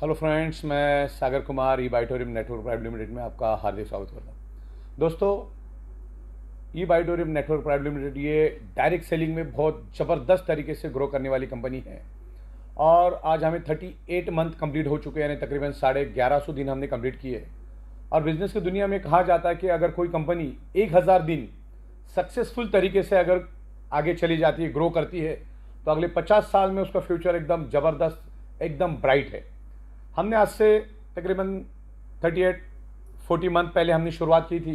hello friends मैं Sagar Kumar E बाइटोरियम network private limited में आपका हार्दिक स्वागत करता हूँ दोस्तों ई बाइटोरियम नेटवर्क प्राइवेट लिमिटेड ये डायरेक्ट सेलिंग में बहुत ज़बरदस्त तरीके से ग्रो करने वाली कंपनी है और आज हमें 38 मंथ कंप्लीट हो चुके हैं यानी तकरीबन साढ़े ग्यारह सौ दिन हमने कंप्लीट किए और बिज़नेस की दुनिया में कहा जाता है कि अगर कोई कंपनी एक हज़ार दिन सक्सेसफुल तरीके से अगर आगे चली जाती है ग्रो करती है तो अगले पचास साल में उसका फ्यूचर एकदम ज़बरदस्त एकदम ब्राइट है हमने आज से तकरीबन थर्टी एट फोर्टी मंथ पहले हमने शुरुआत की थी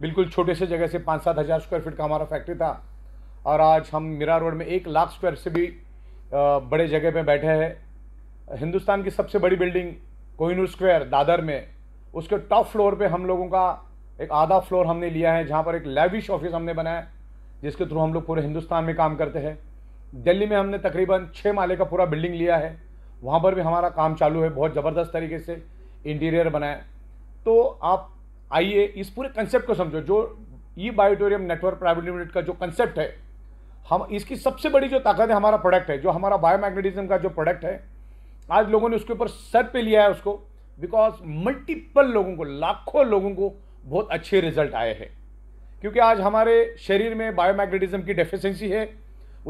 बिल्कुल छोटे से जगह से पाँच सात हज़ार स्क्वायर फीट का हमारा फैक्ट्री था और आज हम मीरा रोड में एक लाख स्क्वायर से भी बड़े जगह पर बैठे हैं हिंदुस्तान की सबसे बड़ी बिल्डिंग कोहिनूर स्क्वायर दादर में उसके टॉप फ्लोर पे हम लोगों का एक आधा फ्लोर हमने लिया है जहाँ पर एक लेविश ऑफिस हमने बनाया जिसके थ्रू हम लोग पूरे हिंदुस्तान में काम करते हैं दिल्ली में हमने तकरीबन छः माले का पूरा बिल्डिंग लिया है वहाँ पर भी हमारा काम चालू है बहुत ज़बरदस्त तरीके से इंटीरियर बनाए तो आप आइए इस पूरे कंसेप्ट को समझो जो ई बायोटोरियम नेटवर्क प्राइवेट लिमिटेड का जो कंसेप्ट है हम इसकी सबसे बड़ी जो ताकत है हमारा प्रोडक्ट है जो हमारा बायोमैग्नेटिज्म का जो प्रोडक्ट है आज लोगों ने उसके ऊपर सर पे लिया है उसको बिकॉज मल्टीपल लोगों को लाखों लोगों को बहुत अच्छे रिजल्ट आए हैं क्योंकि आज हमारे शरीर में बायोमैग्नेटिज्म की डेफिशिएंसी है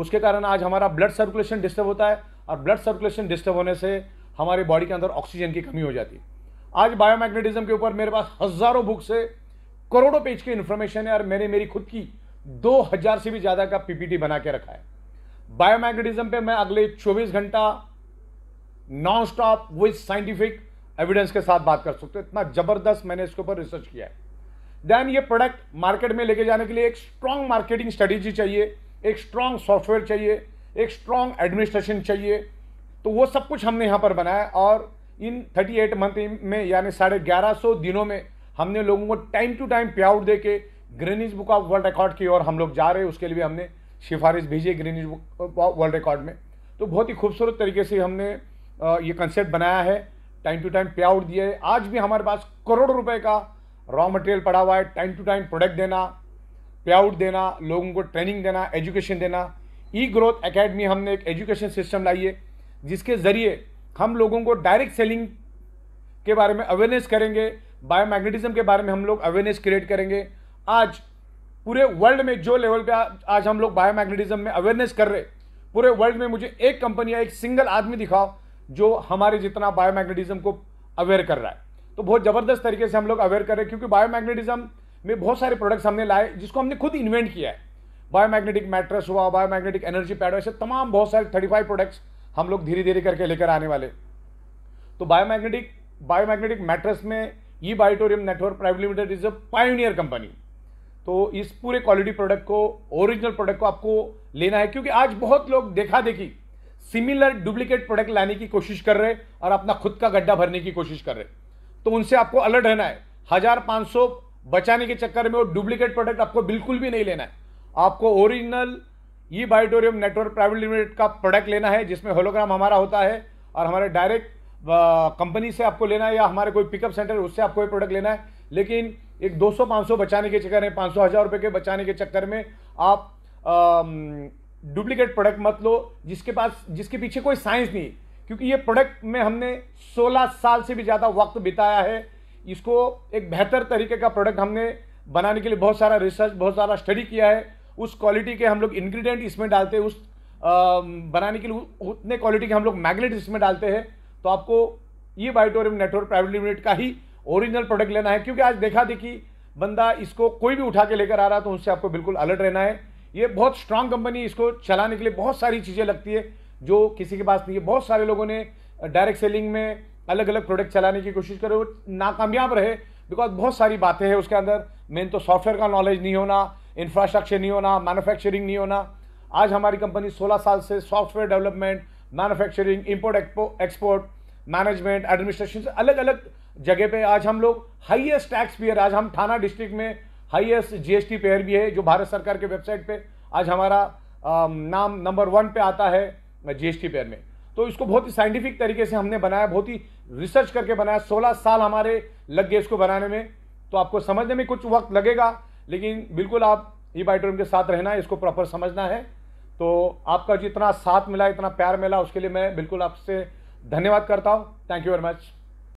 उसके कारण आज हमारा ब्लड सर्कुलेशन डिस्टर्ब होता है और ब्लड सर्कुलेशन डिस्टर्ब होने से हमारे बॉडी के अंदर ऑक्सीजन की कमी हो जाती है आज बायोमैग्नेटिज्म के ऊपर मेरे पास हज़ारों बुक्स है करोड़ों पेज की इन्फॉर्मेशन है और मैंने मेरी खुद की 2000 से भी ज़्यादा का पीपीटी बना के रखा है बायोमैग्नेटिज्म पे मैं अगले 24 घंटा non stop with scientific evidence के साथ बात कर सकते इतना ज़बरदस्त मैंने इसके ऊपर रिसर्च किया है देन ये प्रोडक्ट मार्केट में लेके जाने के लिए एक स्ट्रांग मार्केटिंग स्ट्रेटेजी चाहिए एक स्ट्रांग सॉफ्टवेयर चाहिए एक स्ट्रॉन्ग एडमिनिस्ट्रेशन चाहिए तो वो सब कुछ हमने यहाँ पर बनाया और इन 38 मंथ में यानी साढ़े ग्यारह सौ दिनों में हमने लोगों को time to time pay out दे के Guinness book of world record की ओर हम लोग जा रहे हैं उसके लिए भी हमने सिफारिश भेजी Guinness book of world record में तो बहुत ही खूबसूरत तरीके से हमने ये कंसेप्ट बनाया है time to time pay out दिया है आज भी हमारे पास करोड़ों रुपये का रॉ मटेरियल पड़ा हुआ है टाइम टू टाइम प्रोडक्ट देना पे आउट देना लोगों को ट्रेनिंग देना एजुकेशन देना ई ग्रोथ एकेडमी हमने एक एजुकेशन सिस्टम लाई है जिसके ज़रिए हम लोगों को डायरेक्ट सेलिंग के बारे में अवेयरनेस करेंगे बायोमैग्नेटिज्म के बारे में हम लोग अवेयरनेस क्रिएट करेंगे आज पूरे वर्ल्ड में जो लेवल पे आज हम लोग बायोमैग्नेटिज्म में अवेयरनेस कर रहे पूरे वर्ल्ड में मुझे एक कंपनी या एक सिंगल आदमी दिखाओ जो हमारे जितना बायोमैग्नेटिज्म को अवेयर कर रहा है तो बहुत ज़बरदस्त तरीके से हम लोग अवेयर कर रहे हैं क्योंकि बायोमैग्नेटिज्म में बहुत सारे प्रोडक्ट्स हमने लाए जिसको हमने खुद इन्वेंट किया है बायोमैग्नेटिक मैट्रेस हुआ बायोमैग्नेटिक एनर्जी पैड ऐसे तमाम बहुत सारे थर्टी फाइव प्रोडक्ट्स हम लोग धीरे धीरे करके लेकर आने वाले तो बायोमैग्नेटिक बायोमैग्नेटिक मैट्रेस में ई बायोटोरियम network private limited is a pioneer company तो इस पूरे क्वालिटी प्रोडक्ट को ओरिजिनल प्रोडक्ट को आपको लेना है क्योंकि आज बहुत लोग देखा देखी सिमिलर डुप्लीकेट प्रोडक्ट लाने की कोशिश कर रहे और अपना खुद का गड्ढा भरने की कोशिश कर रहे तो उनसे आपको अलर्ट रहना है हजार पाँच सौ बचाने के चक्कर में वो डुप्लीकेट प्रोडक्ट आपको बिल्कुल भी नहीं लेना है आपको ओरिजिनल ई बायोटोरियम नेटवर्क प्राइवेट लिमिटेड का प्रोडक्ट लेना है जिसमें होलोग्राम हमारा होता है और हमारे डायरेक्ट कंपनी से आपको लेना है या हमारे कोई पिकअप सेंटर उससे आपको ये प्रोडक्ट लेना है लेकिन एक 200 500 बचाने के चक्कर में पाँच सौ हज़ार रुपये के बचाने के चक्कर में आप डुप्लीकेट प्रोडक्ट मत लो जिसके पास जिसके पीछे कोई साइंस नहीं क्योंकि ये प्रोडक्ट में हमने 16 साल से भी ज़्यादा वक्त बिताया है इसको एक बेहतर तरीके का प्रोडक्ट हमने बनाने के लिए बहुत सारा रिसर्च बहुत सारा स्टडी किया है उस क्वालिटी के हम लोग इन्ग्रीडियंट इसमें डालते हैं उस बनाने के लिए उतने क्वालिटी के हम लोग मैग्नेट इसमें डालते हैं तो आपको ये बायोटोरियम नेटवर्क प्राइवेट लिमिटेड का ही ओरिजिनल प्रोडक्ट लेना है क्योंकि आज देखा देखी बंदा इसको कोई भी उठा के लेकर आ रहा तो उनसे आपको बिल्कुल अलर्ट रहना है ये बहुत स्ट्रांग कंपनी इसको चलाने के लिए बहुत सारी चीज़ें लगती है जो किसी के पास नहीं है बहुत सारे लोगों ने डायरेक्ट सेलिंग में अलग अलग प्रोडक्ट चलाने की कोशिश करे वो नाकामयाब रहे बिकॉज बहुत सारी बातें हैं उसके अंदर मेन तो सॉफ्टवेयर का नॉलेज नहीं होना इंफ्रास्ट्रक्चर नहीं होना मैन्युफैक्चरिंग नहीं होना आज हमारी कंपनी 16 साल से software development manufacturing import export management administration से अलग अलग जगह पे आज हम लोग हाईएस्ट टैक्स पेयर आज हम थाना डिस्ट्रिक्ट में हाईएस्ट जीएसटी पेयर भी है जो भारत सरकार के वेबसाइट पे आज हमारा नाम नंबर वन पे आता है जीएसटी पेयर में तो इसको बहुत ही साइंटिफिक तरीके से हमने बनाया बहुत ही रिसर्च करके बनाया सोलह साल हमारे लग गए इसको बनाने में तो आपको समझने में कुछ वक्त लगेगा लेकिन बिल्कुल आप ई बाइटोरियम के साथ रहना है इसको प्रॉपर समझना है तो आपका जितना साथ मिला इतना प्यार मिला उसके लिए मैं बिल्कुल आपसे धन्यवाद करता हूँ थैंक यू वेरी मच